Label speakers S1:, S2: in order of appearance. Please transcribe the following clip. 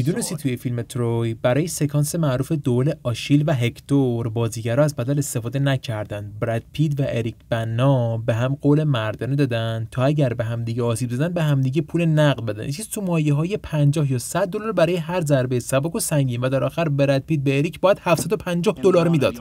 S1: میدونستی توی فیلم تروی برای سکانس معروف دول آشیل و هکتور بازیگرا از بدل استفاده نکردن برد پیت و اریک بنا به هم قول مردانه دادن تا اگر به همدیگه آسیب دادن به همدیگه پول نقد بدن چیز تو مایه های 50 یا 100 دلار برای هر ضربه سبک و سنگین و در آخر برد پیت به اریک باید 750 دلار میداد